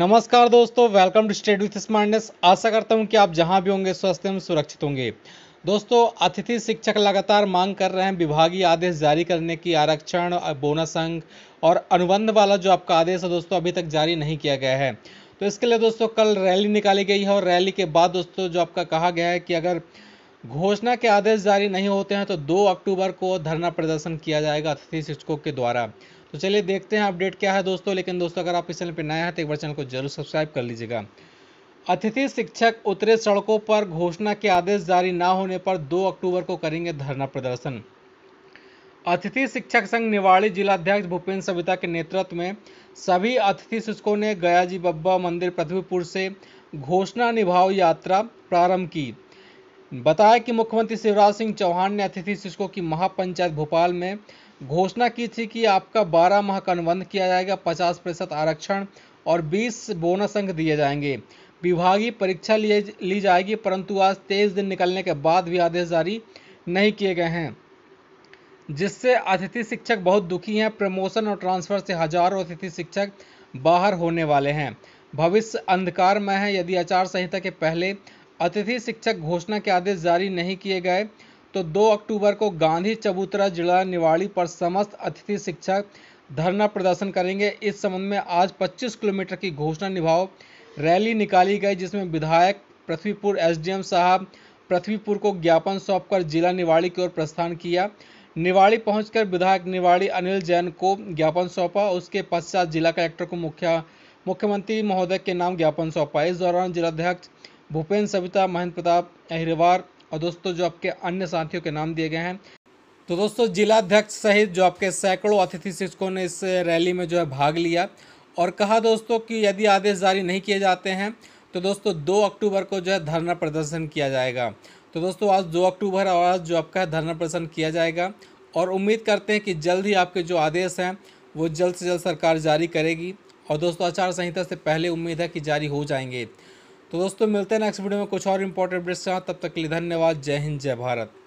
नमस्कार दोस्तों welcome to state with smartness आशा करता हूं कि आप जहां भी होंगे स्वस्थ एवं सुरक्षित होंगे दोस्तों अतिथि शिक्षक लगातार मांग कर रहे हैं विभागीय आदेश जारी करने की आरक्षण बोनस अंक और अनुबंध वाला जो आपका आदेश है दोस्तों अभी तक जारी नहीं किया गया है तो इसके लिए दोस्तों कल रैली निकाली गई है और रैली के बाद दोस्तों जो आपका कहा गया है कि अगर घोषणा के आदेश जारी नहीं होते हैं तो दो अक्टूबर को धरना प्रदर्शन किया जाएगा अतिथि शिक्षकों के द्वारा तो चलिए देखते हैं अपडेट क्या है दोस्तों लेकिन दोस्तों अगर आप इस चैनल पर नया है तो एक बार चैनल को जरूर सब्सक्राइब कर लीजिएगा अतिथि शिक्षक उतरे सड़कों पर घोषणा के आदेश जारी ना होने पर 2 अक्टूबर को करेंगे धरना प्रदर्शन अतिथि शिक्षक संघ निवाड़ी जिलाध्यक्ष भूपेंद्र सविता के नेतृत्व में सभी अतिथि शिक्षकों ने गयाजी बब्बा मंदिर पृथ्वीपुर से घोषणा निभाव यात्रा प्रारंभ की बताया कि मुख्यमंत्री शिवराज सिंह चौहान ने अतिथि शिक्षकों की महापंचायत भोपाल में घोषणा की थी कि आपका 12 माह का अनुबंध किया जाएगा 50 प्रतिशत आरक्षण और 20 बोनस अंक दिए जाएंगे विभागीय परीक्षा लिए ली जाएगी परंतु आज तेईस दिन निकलने के बाद भी आदेश जारी नहीं किए गए हैं जिससे अतिथि शिक्षक बहुत दुखी हैं प्रमोशन और ट्रांसफर से हजारों अतिथि शिक्षक बाहर होने वाले हैं भविष्य अंधकार में है यदि आचार संहिता के पहले अतिथि शिक्षक घोषणा के आदेश जारी नहीं किए गए तो 2 अक्टूबर को गांधी चबूतरा जिला निवाड़ी पर समस्त अतिथि शिक्षक धरना प्रदर्शन करेंगे इस संबंध में आज 25 किलोमीटर की घोषणा निभाओ रैली निकाली गई जिसमें विधायक पृथ्वीपुर एसडीएम साहब पृथ्वीपुर को ज्ञापन सौंपकर जिला निवाड़ी की ओर प्रस्थान किया निवाड़ी पहुंचकर विधायक निवाड़ी अनिल जैन को ज्ञापन सौंपा उसके पश्चात जिला कलेक्टर को मुख्य मुख्यमंत्री महोदय के नाम ज्ञापन सौंपा इस दौरान जिलाध्यक्ष भूपेंद्र सविता महेंद्र प्रताप अहिरवार और दोस्तों जो आपके अन्य साथियों के नाम दिए गए हैं तो दोस्तों जिलाध्यक्ष सहित जो आपके सैकड़ों अतिथि शिक्षकों ने इस रैली में जो है भाग लिया और कहा दोस्तों कि यदि आदेश जारी नहीं किए जाते हैं तो दोस्तों दो अक्टूबर को जो है धरना प्रदर्शन किया जाएगा तो दोस्तों आज दो अक्टूबर और आज जो आपका धरना प्रदर्शन किया जाएगा और उम्मीद करते हैं कि जल्द ही आपके जो आदेश हैं वो जल्द से जल्द सरकार जारी करेगी और दोस्तों आचार संहिता से पहले उम्मीद है कि जारी हो जाएंगे तो दोस्तों मिलते हैं नेक्स्ट वीडियो में कुछ और इंपॉर्टेंट अपडेट्स के साथ तब तक के लिए धन्यवाद जय हिंद जय भारत